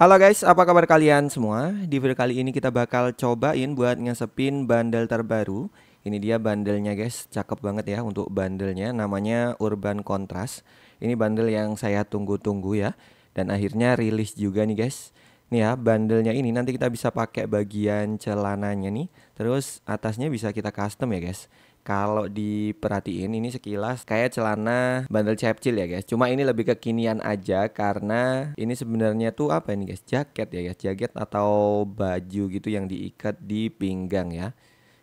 Halo guys, apa kabar kalian semua? Di video kali ini kita bakal cobain buat ngesepin bandel terbaru Ini dia bandelnya guys, cakep banget ya untuk bandelnya Namanya Urban Contrast Ini bandel yang saya tunggu-tunggu ya Dan akhirnya rilis juga nih guys Nih ya, bandelnya ini nanti kita bisa pakai bagian celananya nih Terus atasnya bisa kita custom ya guys kalau diperhatiin ini sekilas kayak celana bandel cepcil ya guys. Cuma ini lebih kekinian aja karena ini sebenarnya tuh apa ini guys? Jaket ya guys, jaket atau baju gitu yang diikat di pinggang ya.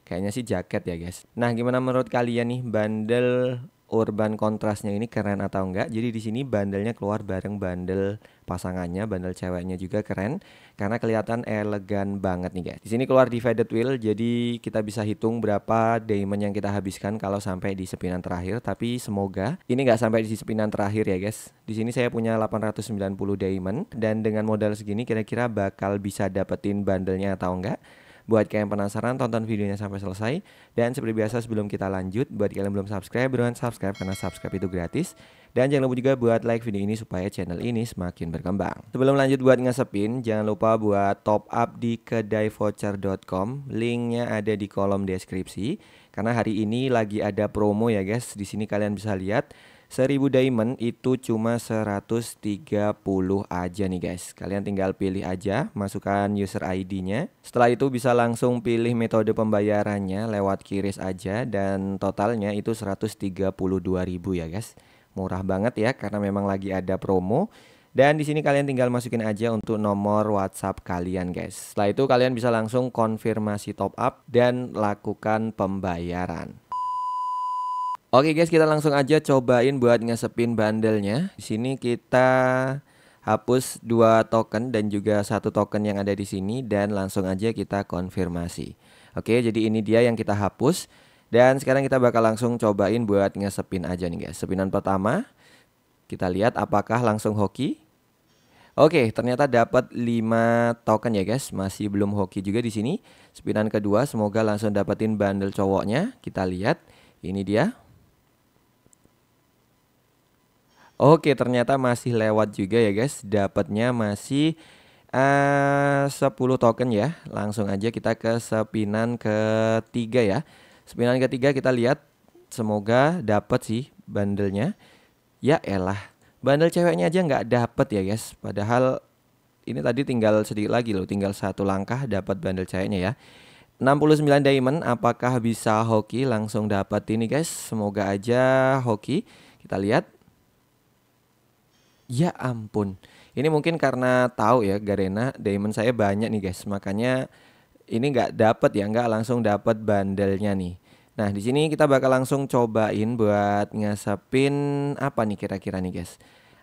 Kayaknya sih jaket ya guys. Nah gimana menurut kalian nih bandel urban kontrasnya ini keren atau enggak. Jadi di sini bandelnya keluar bareng bandel pasangannya, bandel ceweknya juga keren karena kelihatan elegan banget nih guys. Di sini keluar divided wheel jadi kita bisa hitung berapa diamond yang kita habiskan kalau sampai di sepinan terakhir tapi semoga ini nggak sampai di sepinan terakhir ya guys. Di sini saya punya 890 diamond dan dengan modal segini kira-kira bakal bisa dapetin bandelnya atau enggak. Buat kalian penasaran, tonton videonya sampai selesai. Dan seperti biasa sebelum kita lanjut, buat kalian belum subscribe, buruan subscribe karena subscribe itu gratis. Dan jangan lupa juga buat like video ini supaya channel ini semakin berkembang. Sebelum lanjut buat ngesepin, jangan lupa buat top up di kedaivoucher.com. Linknya ada di kolom deskripsi. Karena hari ini lagi ada promo ya guys. Di sini kalian bisa lihat 1000 diamond itu cuma 130 aja nih guys. Kalian tinggal pilih aja, masukkan user ID-nya. Setelah itu bisa langsung pilih metode pembayarannya lewat kiris aja dan totalnya itu 132.000 ya guys. Murah banget ya karena memang lagi ada promo. Dan di sini kalian tinggal masukin aja untuk nomor WhatsApp kalian guys. Setelah itu kalian bisa langsung konfirmasi top up dan lakukan pembayaran. Oke guys, kita langsung aja cobain buat ngesepin bandelnya. Di sini kita hapus dua token dan juga satu token yang ada di sini dan langsung aja kita konfirmasi. Oke, jadi ini dia yang kita hapus dan sekarang kita bakal langsung cobain buat ngesepin aja nih guys. Sepinan pertama kita lihat apakah langsung hoki. Oke, ternyata dapat 5 token ya guys. Masih belum hoki juga di sini. Sepinan kedua semoga langsung dapetin bandel cowoknya. Kita lihat. Ini dia. Oke, ternyata masih lewat juga ya guys. Dapatnya masih eh, uh, 10 token ya. Langsung aja kita ke sepinan ketiga ya. Sepinan ketiga kita lihat semoga dapat sih bandelnya. Ya elah, bandel ceweknya aja nggak dapet ya guys. Padahal ini tadi tinggal sedikit lagi loh, tinggal satu langkah dapat bandel ceweknya ya. 69 diamond apakah bisa hoki langsung dapat ini guys semoga aja hoki kita lihat Ya ampun. Ini mungkin karena tahu ya Garena, diamond saya banyak nih guys. Makanya ini nggak dapat ya, nggak langsung dapat bandelnya nih. Nah, di sini kita bakal langsung cobain buat ngasapin apa nih kira-kira nih guys.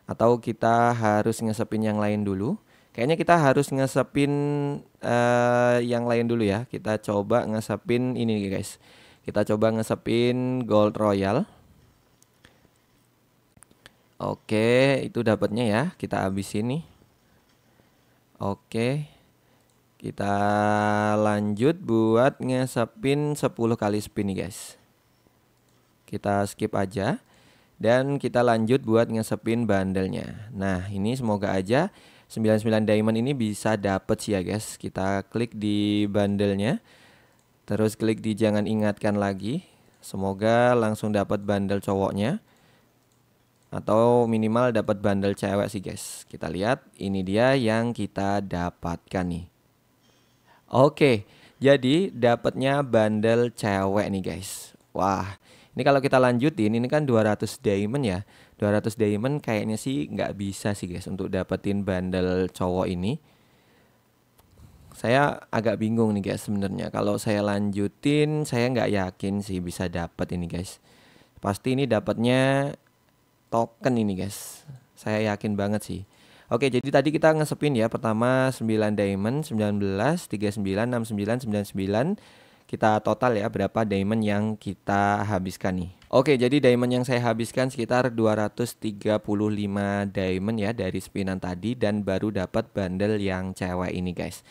Atau kita harus ngasapin yang lain dulu. Kayaknya kita harus ngasapin uh, eh, yang lain dulu ya. Kita coba ngasapin ini nih guys. Kita coba ngasapin Gold Royal. Oke, itu dapatnya ya. Kita habis ini. Oke. Kita lanjut buat ngesepin 10 kali spin nih, guys. Kita skip aja dan kita lanjut buat ngesepin bandelnya. Nah, ini semoga aja 99 diamond ini bisa dapet sih ya, guys. Kita klik di bandelnya. Terus klik di jangan ingatkan lagi. Semoga langsung dapat bandel cowoknya atau minimal dapat bandel cewek sih guys. Kita lihat ini dia yang kita dapatkan nih. Oke, jadi dapatnya bandel cewek nih guys. Wah, ini kalau kita lanjutin ini kan 200 diamond ya. 200 diamond kayaknya sih nggak bisa sih guys untuk dapetin bandel cowok ini. Saya agak bingung nih guys sebenarnya. Kalau saya lanjutin saya nggak yakin sih bisa dapat ini guys. Pasti ini dapatnya token ini guys. Saya yakin banget sih. Oke, jadi tadi kita ngesepin ya. Pertama 9 diamond, 19, 39, 69, 99. Kita total ya berapa diamond yang kita habiskan nih. Oke, jadi diamond yang saya habiskan sekitar 235 diamond ya dari spinan tadi dan baru dapat bundle yang cewek ini guys.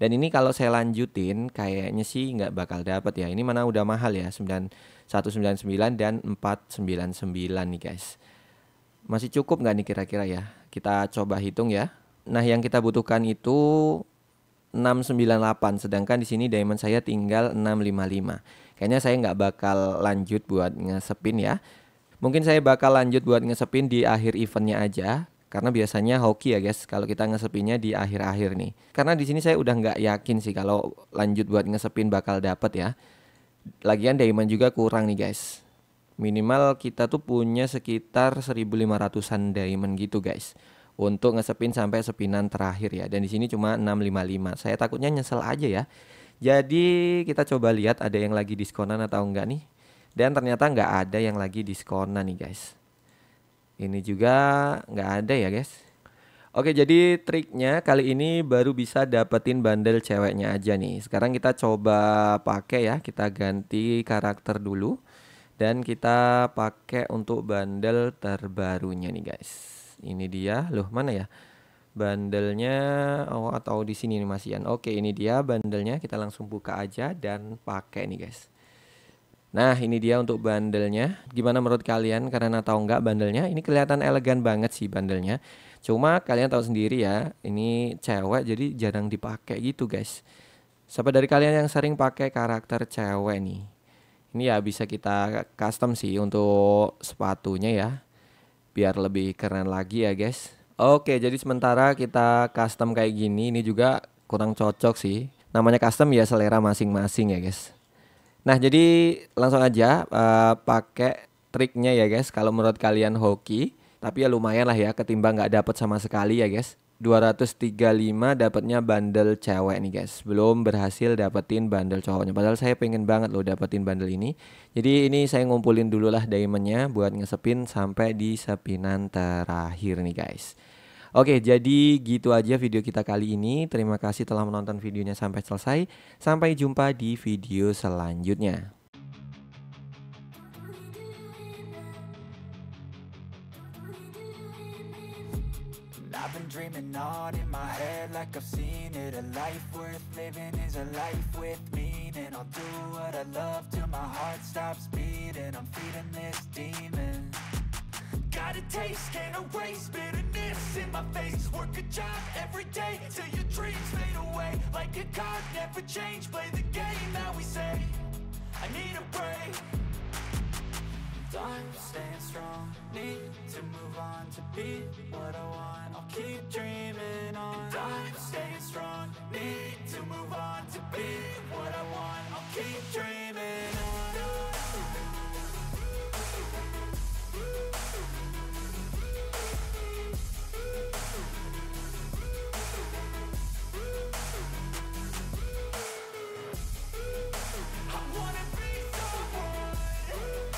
Dan ini kalau saya lanjutin kayaknya sih nggak bakal dapat ya. Ini mana udah mahal ya 9199 dan 499 nih guys. Masih cukup nggak nih kira-kira ya? Kita coba hitung ya. Nah, yang kita butuhkan itu 698 sedangkan di sini diamond saya tinggal 655. Kayaknya saya nggak bakal lanjut buat ngesepin ya. Mungkin saya bakal lanjut buat ngesepin di akhir eventnya aja karena biasanya hoki ya guys kalau kita ngesepinnya di akhir-akhir nih karena di sini saya udah nggak yakin sih kalau lanjut buat ngesepin bakal dapet ya lagian diamond juga kurang nih guys minimal kita tuh punya sekitar 1500-an diamond gitu guys untuk ngesepin sampai sepinan terakhir ya dan di sini cuma 655 saya takutnya nyesel aja ya jadi kita coba lihat ada yang lagi diskonan atau enggak nih dan ternyata enggak ada yang lagi diskonan nih guys ini juga enggak ada ya guys Oke jadi triknya kali ini baru bisa dapetin bandel ceweknya aja nih Sekarang kita coba pakai ya Kita ganti karakter dulu dan kita pakai untuk bundle terbarunya nih guys ini dia loh mana ya bandelnya oh atau di sini nih Mas Ian oke ini dia bandelnya kita langsung buka aja dan pakai nih guys Nah ini dia untuk bandelnya Gimana menurut kalian karena tahu nggak bandelnya Ini kelihatan elegan banget sih bandelnya Cuma kalian tahu sendiri ya Ini cewek jadi jarang dipakai gitu guys Siapa dari kalian yang sering pakai karakter cewek nih ini ya bisa kita custom sih untuk sepatunya ya. Biar lebih keren lagi ya guys. Oke jadi sementara kita custom kayak gini ini juga kurang cocok sih. Namanya custom ya selera masing-masing ya guys. Nah jadi langsung aja uh, pakai triknya ya guys. Kalau menurut kalian hoki tapi ya lumayan lah ya ketimbang nggak dapet sama sekali ya guys. 235 dapatnya bandel cewek nih guys. Belum berhasil dapetin bandel cowoknya. Padahal saya pengen banget loh dapetin bandel ini. Jadi ini saya ngumpulin dulu lah diamondnya buat ngesepin sampai di sepinan terakhir nih guys. Oke, jadi gitu aja video kita kali ini. Terima kasih telah menonton videonya sampai selesai. Sampai jumpa di video selanjutnya. dreaming on in my head like I've seen it A life worth living is a life with meaning I'll do what I love till my heart stops beating I'm feeding this demon Got a taste, can't erase bitterness in my face Work a job every day till your dreams fade away Like a card, never change, play the game that we say I need a break stay strong Need to move on to be what I want I'll keep dreaming on and I'm staying strong Need to move on to be what I want I'll keep dreaming